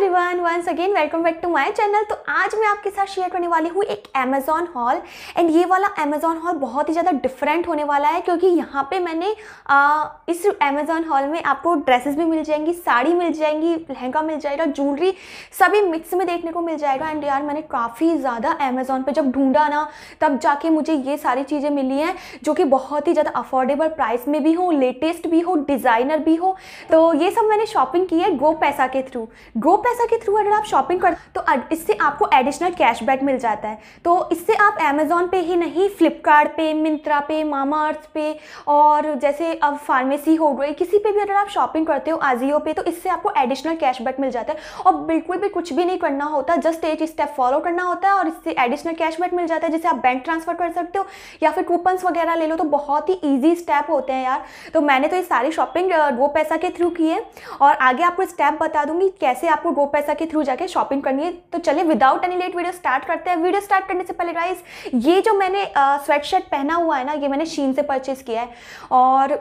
everyone once again welcome back to my channel तो आज मैं आपके साथ शेयर करने वाली हूँ एक अमेजोन हॉल एंड ये वाला अमेजोन हॉल बहुत ही ज़्यादा डिफरेंट होने वाला है क्योंकि यहाँ पे मैंने आ, इस अमेजोन हॉल में आपको ड्रेसेस भी मिल जाएंगी साड़ी मिल जाएंगी लहंगा मिल जाएगा ज्वेलरी सभी मिक्स में देखने को मिल जाएगा एंड यार मैंने काफ़ी ज़्यादा अमेजोन पर जब ढूंढा ना तब जाके मुझे ये सारी चीज़ें मिली हैं जो कि बहुत ही ज़्यादा अफोर्डेबल प्राइस में भी हो लेटेस्ट भी हो डिज़ाइनर भी हो तो ये सब मैंने शॉपिंग की है गो पैसा के थ्रू गो पैसा के थ्रू अगर आप शॉपिंग कर तो इससे आपको एडिशनल कैशबैक मिल जाता है तो इससे आप अमेज़ोन पे ही नहीं फ्लिपकार्ट पे मिंत्रा पे मामा अर्थ पे और जैसे अब फार्मेसी हो गई किसी पे भी अगर आप शॉपिंग करते हो आजियो पे तो इससे आपको एडिशनल कैशबैक मिल जाता है और बिल्कुल भी कुछ भी नहीं करना होता जस्ट एक स्टेप फॉलो करना होता है और इससे एडिशनल कैशबैक मिल जाता है जिसे आप बैंक ट्रांसफ़र कर सकते हो या फिर कूपन्स वगैरह ले लो तो बहुत ही ईजी स्टेप होते हैं यार तो मैंने तो ये सारी शॉपिंग वो पैसा के थ्रू की है और आगे आपको स्टेप बता दूंगी कैसे आपको वो पैसा के थ्रू जाके शॉपिंग करनी है तो चले without any late video start करते हैं वीडियो स्टार्ट करने से पहले गाइस ये जो मैंने स्वेट शर्ट पहना हुआ है ना ये मैंने शीन से परचेज़ किया है और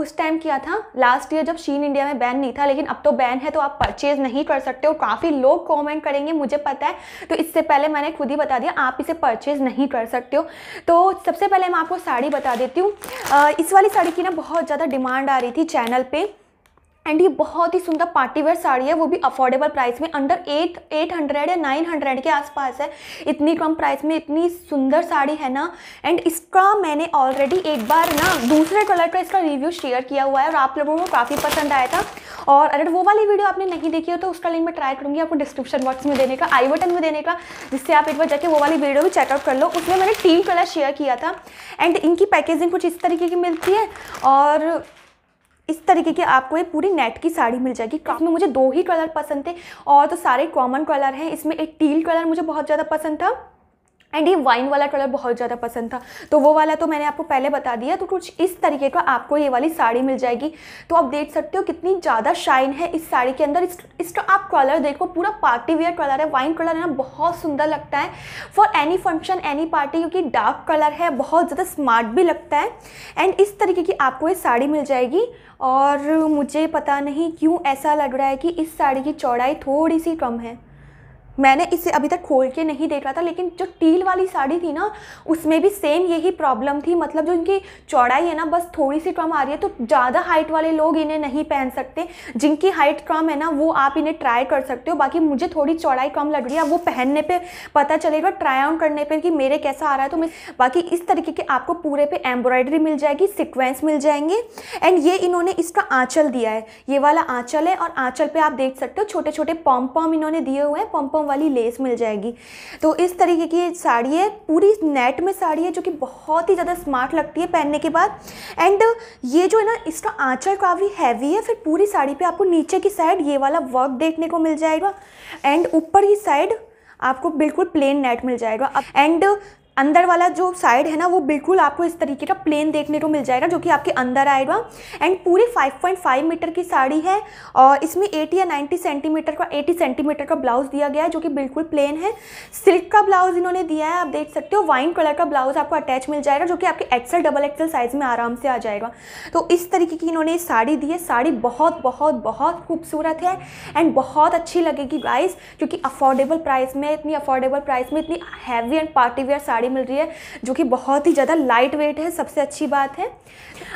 उस टाइम किया था लास्ट ईयर जब शीन इंडिया में बैन नहीं था लेकिन अब तो बैन है तो आप परचेज नहीं कर सकते हो काफ़ी लोग कमेंट करेंगे मुझे पता है तो इससे पहले मैंने खुद ही बता दिया आप इसे परचेज नहीं कर सकते हो तो सबसे पहले मैं आपको साड़ी बता देती हूँ इस वाली साड़ी की ना बहुत ज़्यादा डिमांड आ रही थी चैनल पर एंड ये बहुत ही सुंदर पार्टीवेयर साड़ी है वो भी अफोर्डेबल प्राइस में अंडर एट एट हंड्रेड या नाइन हंड्रेड के आसपास है इतनी कम प्राइस में इतनी सुंदर साड़ी है ना एंड इसका मैंने ऑलरेडी एक बार ना दूसरे कलर का इसका रिव्यू शेयर किया हुआ है और आप लोगों को काफ़ी पसंद आया था और अगर वो वाली वीडियो आपने नहीं देखी हो तो उसका लिंक मैं ट्राई करूँगी आपको डिस्क्रिप्शन बॉक्स में देने का आई बटन में देने का जिससे आप एक बार जाके वो वाली वीडियो भी चेकआउट कर लो उसमें मैंने तीन कलर शेयर किया था एंड इनकी पैकेजिंग कुछ इस तरीके की मिलती है और इस तरीके की आपको ये पूरी नेट की साड़ी मिल जाएगी इसमें मुझे दो ही कलर पसंद थे और तो सारे कॉमन कलर हैं इसमें एक टील कलर मुझे बहुत ज़्यादा पसंद था एंड ये वाइन वाला कलर बहुत ज़्यादा पसंद था तो वो वाला तो मैंने आपको पहले बता दिया तो कुछ इस तरीके का आपको ये वाली साड़ी मिल जाएगी तो आप देख सकते हो कितनी ज़्यादा शाइन है इस साड़ी के अंदर इस, इसका आप कलर देखो पूरा पार्टी वेयर कलर है वाइन कलर है ना बहुत सुंदर लगता है for any function any party क्योंकि डार्क कलर है बहुत ज़्यादा स्मार्ट भी लगता है एंड इस तरीके की आपको ये साड़ी मिल जाएगी और मुझे पता नहीं क्यों ऐसा लग रहा है कि इस साड़ी की चौड़ाई थोड़ी सी कम है मैंने इसे अभी तक खोल के नहीं देख रहा था लेकिन जो टील वाली साड़ी थी ना उसमें भी सेम यही प्रॉब्लम थी मतलब जो इनकी चौड़ाई है ना बस थोड़ी सी कम आ रही है तो ज़्यादा हाइट वाले लोग इन्हें नहीं पहन सकते जिनकी हाइट कम है ना वो आप इन्हें ट्राई कर सकते हो बाकी मुझे थोड़ी चौड़ाई कम लग रही है वो पहनने पर पता चलेगा ट्राई ऑन करने पर कि मेरे कैसा आ रहा है तो मैं बाकी इस तरीके के आपको पूरे पे एम्ब्रॉयडरी मिल जाएगी सिक्वेंस मिल जाएंगे एंड ये इन्होंने इसका आँचल दिया है ये वाला आँचल है और आँचल पर आप देख सकते हो छोटे छोटे पॉम्पॉम इन्होंने दिए हुए हैं पॉम्पॉम यूनिफॉर्म वाली लेस मिल जाएगी तो इस तरीके की साड़ी है पूरी नेट में साड़ी है जो कि बहुत ही ज़्यादा स्मार्ट लगती है पहनने के बाद एंड ये जो है ना इसका आँचल काफ़ी हैवी है फिर पूरी साड़ी पर आपको नीचे की साइड ये वाला वर्क देखने को मिल जाएगा एंड ऊपर की साइड आपको बिल्कुल प्लेन नेट मिल जाएगा एंड अंदर वाला जो साइड है ना वो बिल्कुल आपको इस तरीके का प्लेन देखने को मिल जाएगा जो कि आपके अंदर आएगा एंड पूरी 5.5 मीटर की साड़ी है और इसमें 80 या 90 सेंटीमीटर का 80 सेंटीमीटर का ब्लाउज दिया गया है जो कि बिल्कुल प्लेन है सिल्क का ब्लाउज इन्होंने दिया है आप देख सकते हो वाइन कलर का ब्लाउज आपको अटैच मिल जाएगा जो कि आपके एक्सल डबल एक्सल साइज में आराम से आ जाएगा तो इस तरीके की इन्होंने साड़ी दी है साड़ी बहुत बहुत बहुत खूबसूरत है एंड बहुत अच्छी लगेगी प्राइस क्योंकि अफोर्डेबल प्राइस में इतनी अफोर्डेबल प्राइस में इतनी हैवी एंड पार्टीवेयर साड़ी मिल रही है जो कि बहुत ही ज़्यादा लाइट वेट है सबसे अच्छी बात है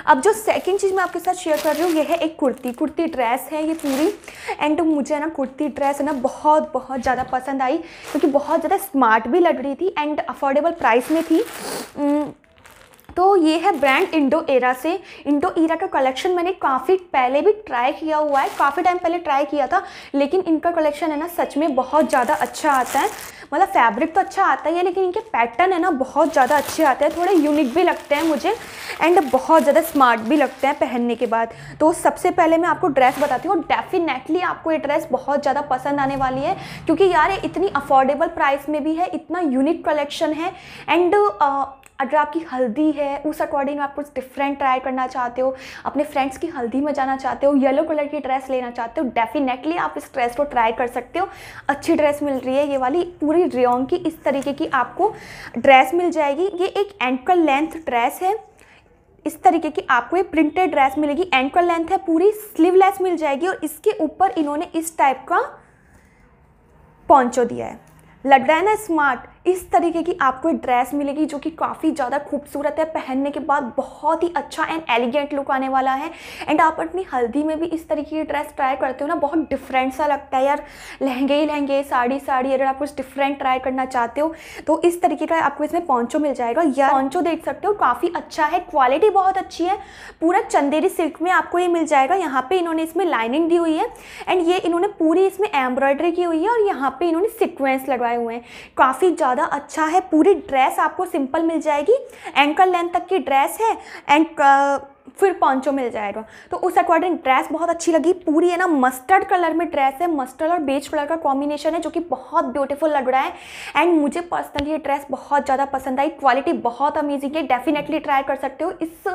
अब जो सेकंड चीज़ मैं आपके साथ शेयर कर रही हूँ यह है एक कुर्ती कुर्ती ड्रेस है ये पूरी एंड मुझे ना कुर्ती ड्रेस है ना बहुत बहुत ज़्यादा पसंद आई क्योंकि बहुत ज़्यादा स्मार्ट भी लग रही थी एंड अफोर्डेबल प्राइस में थी तो ये है ब्रांड इंडो एरा से इंडो एरा का कलेक्शन मैंने काफ़ी पहले भी ट्राई किया हुआ है काफ़ी टाइम पहले ट्राई किया था लेकिन इनका कलेक्शन है ना सच में बहुत ज़्यादा अच्छा आता है मतलब फैब्रिक तो अच्छा आता ही है लेकिन इनके पैटर्न है ना बहुत ज़्यादा अच्छे आते हैं थोड़े यूनिक भी लगते हैं मुझे एंड बहुत ज़्यादा स्मार्ट भी लगते हैं पहनने के बाद तो सबसे पहले मैं आपको ड्रेस बताती हूँ डेफिनेटली आपको ये ड्रेस बहुत ज़्यादा पसंद आने वाली है क्योंकि यार ये इतनी अफोर्डेबल प्राइस में भी है इतना यूनिक कलेक्शन है एंड अगर आपकी हल्दी है उस अकॉर्डिंग आप कुछ डिफरेंट ट्राई करना चाहते हो अपने फ्रेंड्स की हल्दी में जाना चाहते हो येलो कलर की ड्रेस लेना चाहते हो डेफिनेटली आप इस ड्रेस को ट्राई कर सकते हो अच्छी ड्रेस मिल रही है ये वाली पूरी रियोंग की इस तरीके की आपको ड्रेस मिल जाएगी ये एक एंकल लेंथ ड्रेस है इस तरीके की आपको ये प्रिंटेड ड्रेस मिलेगी एंकल लेंथ है पूरी स्लीवलेस मिल जाएगी और इसके ऊपर इन्होंने इस टाइप का पॉन्चो दिया है लग रहा है ना स्मार्ट इस तरीके की आपको ड्रेस मिलेगी जो कि काफ़ी ज़्यादा खूबसूरत है पहनने के बाद बहुत ही अच्छा एंड एलिगेंट लुक आने वाला है एंड आप अपनी हल्दी में भी इस तरीके की ड्रेस ट्राई करते हो ना बहुत डिफरेंट सा लगता है यार लहंगे ही लहंगे साड़ी साड़ी अगर आप कुछ डिफरेंट ट्राई करना चाहते हो तो इस तरीके का आपको इसमें पॉन्चो मिल जाएगा या पॉन्चो देख सकते हो काफ़ी अच्छा है क्वालिटी बहुत अच्छी है पूरा चंदेरी सिल्क में आपको ये मिल जाएगा यहाँ पर इन्होंने इसमें लाइनिंग दी हुई है एंड ये इन्होंने पूरी इसमें एम्ब्रॉयडरी की हुई है और यहाँ पर इन्होंने सिक्वेंस लगाए हुए हैं काफ़ी ज़्यादा ज़्यादा अच्छा है पूरी ड्रेस आपको सिंपल मिल जाएगी एंकल लेंथ तक की ड्रेस है एंड फिर पॉन्चो मिल जाएगा तो उस अकॉर्डिंग ड्रेस बहुत अच्छी लगी पूरी है ना मस्टर्ड कलर में ड्रेस है मस्टर्ड और बेज कलर का कॉम्बिनेशन है जो कि बहुत ब्यूटीफुल लग रहा है एंड मुझे पर्सनली ये ड्रेस बहुत ज़्यादा पसंद आई क्वालिटी बहुत अमेजिंग है डेफिनेटली ट्राई कर सकते हो इस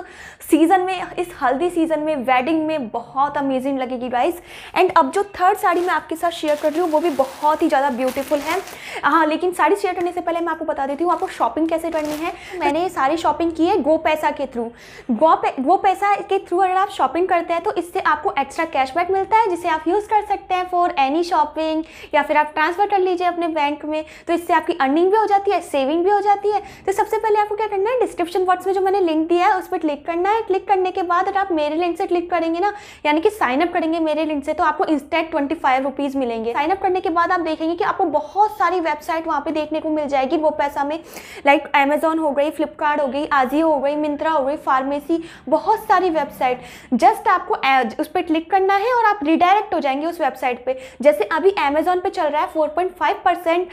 सीज़न में इस हल्दी सीज़न में वेडिंग में बहुत अमेजिंग लगेगी गाइस एंड अब जो थर्ड साड़ी मैं आपके साथ शेयर कर रही हूँ वो भी बहुत ही ज़्यादा ब्यूटीफुल है हाँ लेकिन साड़ी शेयर करने से पहले मैं आपको बता देती हूँ आपको शॉपिंग कैसे करनी है मैंने सारी शॉपिंग की है गो पैसा के थ्रू गो पे गो पे पैसा के थ्रू अगर आप शॉपिंग करते हैं तो इससे आपको एक्स्ट्रा कैशबैक मिलता है जिसे आप यूज़ कर सकते हैं फॉर एनी शॉपिंग या फिर आप ट्रांसफ़र कर लीजिए अपने बैंक में तो इससे आपकी अर्निंग भी हो जाती है सेविंग भी हो जाती है तो सबसे पहले आपको क्या करना है डिस्क्रिप्शन बॉक्स में जो मैंने लिंक दिया है उस पर क्लिक करना है क्लिक करने के बाद अगर आप मेरे लिंक से क्लिक करेंगे ना यानी कि साइनअप करेंगे मेरे लिंक से तो आपको इंस्टेंट ट्वेंटी फाइव रुपीज़ मिलेंगे साइनअप करने के बाद आप देखेंगे कि आपको बहुत सारी वेबसाइट वहाँ पर देखने को मिल जाएगी वो पैसा में लाइक अमेजोन हो गई फ्लिपकार्ट हो गई आजी हो गई मिंत्रा हो गई फार्मेसी बहुत बहुत सारी वेबसाइट जस्ट आपको उस पर क्लिक करना है और आप रिडायरेक्ट हो जाएंगे उस वेबसाइट पे जैसे अभी अमेजोन पे चल रहा है four point five percent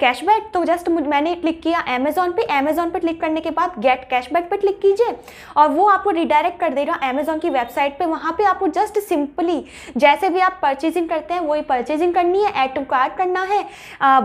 cashback तो जस्ट मैंने क्लिक किया अमेजोन पे अमेजोन पे क्लिक करने के बाद गेट कैशबैक पे क्लिक कीजिए और वो आपको रिडायरेक्ट कर देगा अमेजोन की वेबसाइट पर वहाँ पर आपको जस्ट सिंपली जैसे भी आप परचेजिंग करते हैं वही परचेजिंग करनी है एड टू कार्ड करना है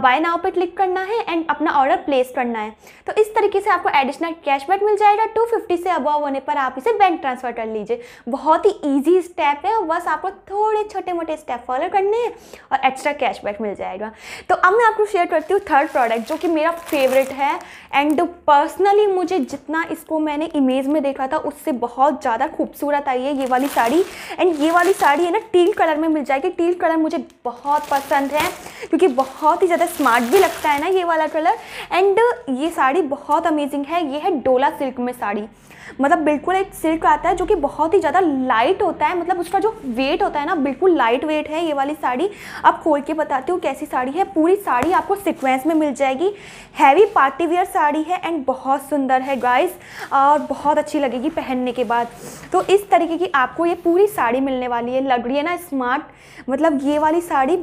बाय नाउ पे क्लिक करना है एंड अपना ऑर्डर प्लेस करना है तो इस तरीके से आपको एडिशनल कैशबैक मिल जाएगा टू फिफ्टी से अबव होने पर आप इसे बैंक ट्रांसफ़र कर लीजिए बहुत ही ईजी स्टेप है और बस आपको थोड़े छोटे मोटे स्टेप फॉलो करने हैं और एक्स्ट्रा कैशबैक मिल जाएगा तो अब मैं आपको शेयर करती हूँ थर्ड प्रोडक्ट जो कि मेरा फेवरेट है एंड पर्सनली मुझे जितना इसको मैंने इमेज में देखा था उससे बहुत ज़्यादा खूबसूरत आई है ये वाली साड़ी एंड ये वाली साड़ी है ना टील कलर में मिल जाएगी टील कलर मुझे बहुत पसंद है क्योंकि बहुत ही ज़्यादा स्मार्ट भी लगता है ना ये वाला कलर एंड ये साड़ी बहुत अमेजिंग है ये है डोला सिल्क में साड़ी मतलब बिल्कुल एक सिल्क आता है जो कि बहुत ही ज़्यादा लाइट होता है मतलब उसका जो वेट होता है ना बिल्कुल लाइट वेट है ये वाली साड़ी आप खोल के बताती हूँ कैसी साड़ी है पूरी साड़ी आपको सिक्वेंस में मिल जाएगी हैवी पार्टी वेयर साड़ी है एंड बहुत सुंदर है गाइस और बहुत अच्छी लगेगी पहनने के बाद तो इस तरीके की आपको ये पूरी साड़ी मिलने वाली है लग रही है ना स्मार्ट मतलब ये वाली साड़ी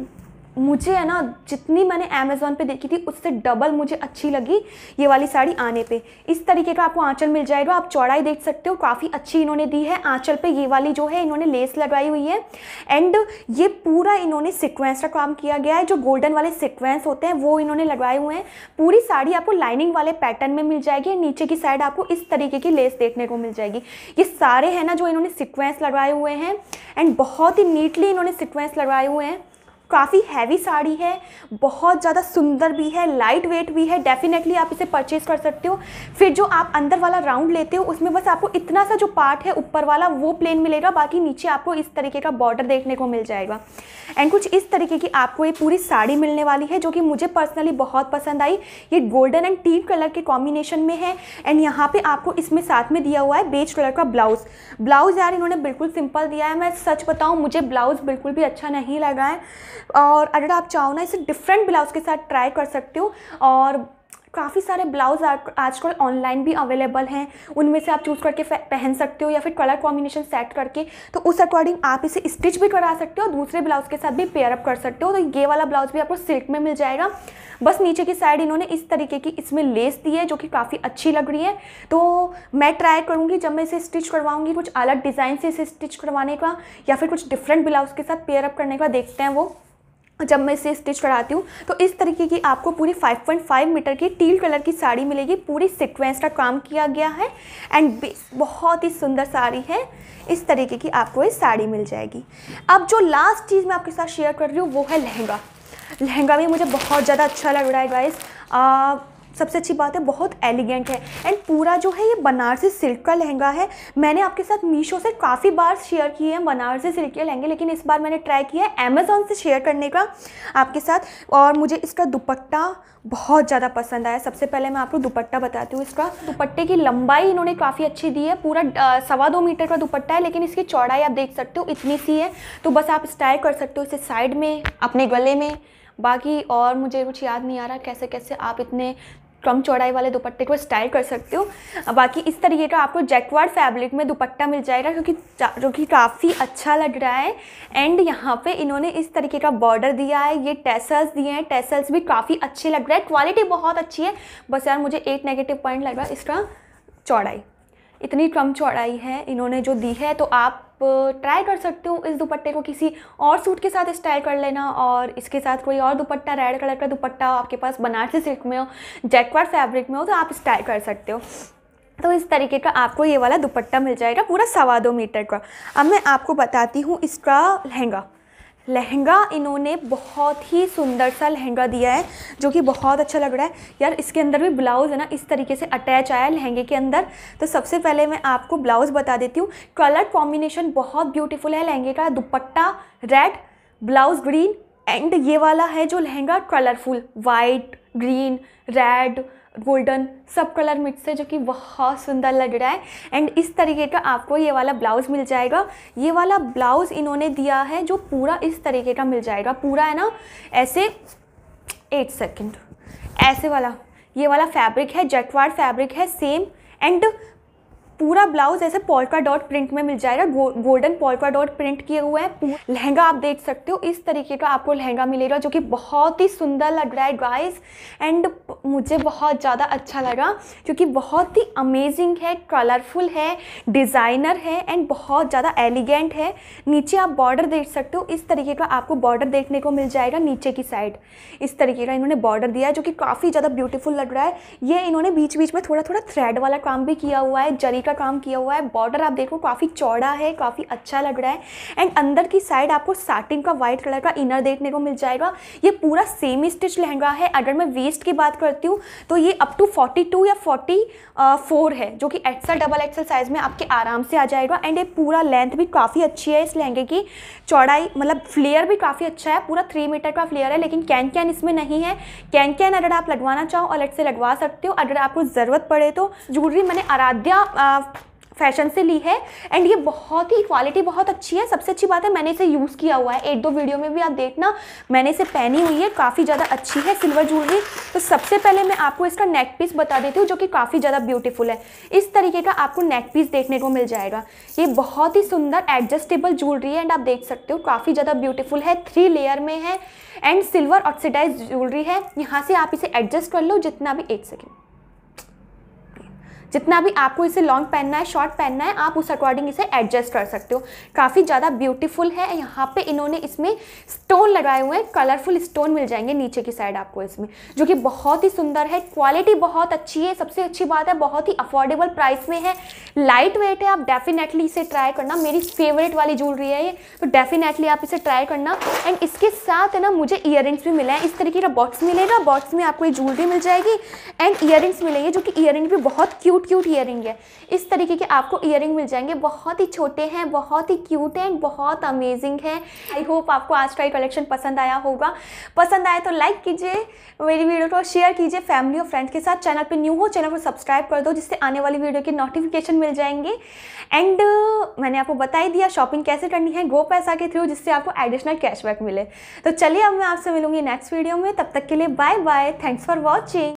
मुझे है ना जितनी मैंने अमेज़ोन पे देखी थी उससे डबल मुझे अच्छी लगी ये वाली साड़ी आने पे इस तरीके का आपको आंचल मिल जाएगा आप चौड़ाई देख सकते हो काफ़ी अच्छी इन्होंने दी है आंचल पे ये वाली जो है इन्होंने लेस लगाई हुई है एंड ये पूरा इन्होंने सिक्वेंस का काम किया गया है जो गोल्डन वाले सिक्वेंस होते हैं वो इन्होंने लगवाए हुए हैं पूरी साड़ी आपको लाइनिंग वाले पैटर्न में मिल जाएगी नीचे की साइड आपको इस तरीके की लेस देखने को मिल जाएगी ये सारे है ना जो इन्होंने सिक्वेंस लगवाए हुए हैं एंड बहुत ही नीटली इन्होंने सिक्वेंस लगवाए हुए हैं काफ़ी हैवी साड़ी है बहुत ज़्यादा सुंदर भी है लाइट वेट भी है डेफिनेटली आप इसे परचेज़ कर सकते हो फिर जो आप अंदर वाला राउंड लेते हो उसमें बस आपको इतना सा जो पार्ट है ऊपर वाला वो प्लेन मिलेगा बाकी नीचे आपको इस तरीके का बॉर्डर देखने को मिल जाएगा एंड कुछ इस तरीके की आपको ये पूरी साड़ी मिलने वाली है जो कि मुझे पर्सनली बहुत पसंद आई ये गोल्डन एंड टीम कलर के कॉम्बिनेशन में है एंड यहाँ पर आपको इसमें साथ में दिया हुआ है बेच कलर का ब्लाउज़ ब्लाउज़ यार इन्होंने बिल्कुल सिंपल दिया है मैं सच बताऊँ मुझे ब्लाउज़ बिल्कुल भी अच्छा नहीं लगा है और अगर आप चाहो ना इसे डिफरेंट ब्लाउज़ के साथ ट्राई कर सकते हो और काफ़ी सारे ब्लाउज़ आजकल ऑनलाइन भी अवेलेबल हैं उनमें से आप चूज़ करके पहन सकते हो या फिर कलर कॉम्बिनेशन सेट करके तो उस अकॉर्डिंग आप इसे स्टिच भी करा सकते हो दूसरे ब्लाउज़ के साथ भी पेयर अप कर सकते हो तो ये वाला ब्लाउज़ भी आपको सिल्क में मिल जाएगा बस नीचे की साइड इन्होंने इस तरीके की इसमें लेस दी है जो कि काफ़ी अच्छी लग रही है तो मैं ट्राई करूँगी जब मैं इसे स्टिच करवाऊँगी कुछ अलग डिज़ाइन से इसे स्टिच करवाने का या फिर कुछ डिफरेंट ब्लाउज़ के साथ पेयर अप करने का देखते हैं वो जब मैं इसे स्टिच कराती हूँ तो इस तरीके की आपको पूरी 5.5 मीटर की टील कलर की साड़ी मिलेगी पूरी सिक्वेंस का काम किया गया है एंड बहुत ही सुंदर साड़ी है इस तरीके की आपको ये साड़ी मिल जाएगी अब जो लास्ट चीज़ मैं आपके साथ शेयर कर रही हूँ वो है लहंगा लहंगा भी मुझे बहुत ज़्यादा अच्छा लग रहा है गाइस सबसे अच्छी बात है बहुत एलिगेंट है एंड पूरा जो है ये बनारसी सिल्क का लहंगा है मैंने आपके साथ मीशो से काफ़ी बार शेयर किए हैं बनारसी सिल्क के लहंगे लेकिन इस बार मैंने ट्राई किया है अमेज़ोन से शेयर करने का आपके साथ और मुझे इसका दुपट्टा बहुत ज़्यादा पसंद आया सबसे पहले मैं आपको दुपट्टा बताती हूँ इसका दुपट्टे की लंबाई इन्होंने काफ़ी अच्छी दी है पूरा सवा दो मीटर का दुपट्टा है लेकिन इसकी चौड़ाई आप देख सकते हो इतनी सी है तो बस आप स्टाइल कर सकते हो इसे साइड में अपने गले में बाकी और मुझे कुछ याद नहीं आ रहा कैसे कैसे आप इतने कम चौड़ाई वाले दुपट्टे को स्टाइल कर सकते हो बाकी इस तरीके का आपको जैकवार्ड फैब्रिक में दुपट्टा मिल जाएगा क्योंकि जो कि काफ़ी अच्छा लग रहा है एंड यहाँ पे इन्होंने इस तरीके का बॉर्डर दिया है ये टेसल्स दिए हैं टेसल्स भी काफ़ी अच्छे लग रहे हैं क्वालिटी बहुत अच्छी है बस यार मुझे एक नेगेटिव पॉइंट लग रहा है इसका चौड़ाई इतनी कम चौड़ाई है इन्होंने जो दी है तो आप ट्राई कर सकते हो इस दुपट्टे को किसी और सूट के साथ स्टाइल कर लेना और इसके साथ कोई और दुपट्टा रेड कलर का दुपट्टा आपके पास बनारसी सिल्क में हो जैकवार फैब्रिक में हो तो आप स्टाइल कर सकते हो तो इस तरीके का आपको ये वाला दुपट्टा मिल जाएगा पूरा सवा दो मीटर का अब मैं आपको बताती हूँ इसका लहंगा लहंगा इन्होंने बहुत ही सुंदर सा लहंगा दिया है जो कि बहुत अच्छा लग रहा है यार इसके अंदर भी ब्लाउज़ है ना इस तरीके से अटैच आया है लहंगे के अंदर तो सबसे पहले मैं आपको ब्लाउज़ बता देती हूँ कलर कॉम्बिनेशन बहुत ब्यूटीफुल है लहंगे का dupatta red blouse green and ये वाला है जो lehenga colourful white green red golden सब कलर मिक्स है जो कि बहुत सुंदर लग रहा है एंड इस तरीके का आपको ये वाला ब्लाउज़ मिल जाएगा ये वाला ब्लाउज़ इन्होंने दिया है जो पूरा इस तरीके का मिल जाएगा पूरा है ना ऐसे एट सेकेंड ऐसे वाला ये वाला फैब्रिक है जेटवार फैब्रिक है सेम एंड पूरा ब्लाउज ऐसे पोल्का डॉट प्रिंट में मिल जाएगा गो, गोल्डन पोल्का डॉट प्रिंट किए हुए हैं लहंगा आप देख सकते हो इस तरीके का आपको लहंगा मिलेगा जो कि बहुत ही सुंदर लग रहा है गाइस एंड मुझे बहुत ज़्यादा अच्छा लगा क्योंकि बहुत ही अमेजिंग है कलरफुल है डिज़ाइनर है एंड बहुत ज़्यादा एलिगेंट है नीचे आप बॉर्डर देख सकते हो इस तरीके का आपको बॉर्डर देखने को मिल जाएगा नीचे की साइड इस तरीके का इन्होंने बॉर्डर दिया है जो कि काफ़ी ज़्यादा ब्यूटीफुल लग रहा है ये इन्होंने बीच बीच में थोड़ा थोड़ा थ्रेड वाला काम भी किया हुआ है जरी का काम किया हुआ है बॉर्डर आप देखो काफ़ी चौड़ा है काफ़ी अच्छा लग रहा है एंड अंदर की साइड आपको साटिन का वाइट कलर का इनर देखने को मिल जाएगा ये पूरा सेमी स्टिच लहंगा है अगर मैं वेस्ट की बात करती हूँ तो ये अप टू फोर्टी या फोर्टी है जो कि एक्सल डबल एक्सल साइज़ में आपके आराम से आ जाएगा एंड ये पूरा लेंथ भी काफ़ी अच्छी है इस लहंगे की चौड़ाई मतलब फ्लेयर भी काफ़ी अच्छा है पूरा थ्री मीटर का फ्लेयर है लेकिन कैन कैन इसमें नहीं है कैन कैन अगर आप लगवाना चाहो अलग से लगवा सकते हो अगर आपको ज़रूरत पड़े तो ज्वेलरी मैंने आराध्या फैशन से ली है एंड ये बहुत ही क्वालिटी बहुत अच्छी है सबसे अच्छी बात है मैंने इसे यूज़ किया हुआ है एक दो वीडियो में भी आप देखना मैंने इसे पहनी हुई है काफ़ी ज़्यादा अच्छी है सिल्वर ज्वेलरी तो सबसे पहले मैं आपको इसका नेक पीस बता देती हूँ जो कि काफ़ी ज़्यादा ब्यूटीफुल है इस तरीके का आपको नेक पीस देखने को मिल जाएगा ये बहुत ही सुंदर एडजस्टेबल ज्वेलरी है एंड आप देख सकते हो काफ़ी ज़्यादा ब्यूटीफुल है थ्री लेयर में है एंड सिल्वर ऑक्सीडाइज ज्वेलरी है यहाँ से आप इसे एडजस्ट कर लो जितना भी एक सेकेंड जितना भी आपको इसे लॉन्ग पहनना है शॉर्ट पहनना है आप उस अकॉर्डिंग इसे एडजस्ट कर सकते हो काफ़ी ज़्यादा ब्यूटीफुल है यहाँ पे इन्होंने इसमें स्टोन लगाए हुए हैं कलरफुल स्टोन मिल जाएंगे नीचे की साइड आपको इसमें जो कि बहुत ही सुंदर है क्वालिटी बहुत अच्छी है सबसे अच्छी बात है बहुत ही अफोर्डेबल प्राइस में है लाइट वेट है आप डेफिनेटली इसे ट्राई करना मेरी फेवरेट वाली ज्वेलरी है ये तो डेफिनेटली आप इसे ट्राई करना एंड इसके साथ है ना मुझे ईयर भी मिले हैं इस तरीके का बॉक्स मिलेगा बॉक्स में आपको ये ज्वेलरी मिल जाएगी एंड ईयर मिलेंगे जो कि ईयर भी बहुत क्यूट क्यूट क्यूट ईयरिंग है इस तरीके के आपको ईयरिंग मिल जाएंगे बहुत ही छोटे हैं बहुत ही क्यूट हैं बहुत अमेजिंग है आई होप आपको आज का ये कलेक्शन पसंद आया होगा पसंद आया तो लाइक कीजिए मेरी वीडियो को शेयर कीजिए फैमिली और फ्रेंड्स के साथ चैनल पर न्यू हो चैनल को सब्सक्राइब कर दो जिससे आने वाली वीडियो के नोटिफिकेशन मिल जाएंगे एंड मैंने आपको बता ही दिया शॉपिंग कैसे करनी है गो पैसा के थ्रू जिससे आपको एडिशनल कैशबैक मिले तो चलिए अब मैं आपसे मिलूंगी नेक्स्ट वीडियो में तब तक के लिए bye bye thanks for watching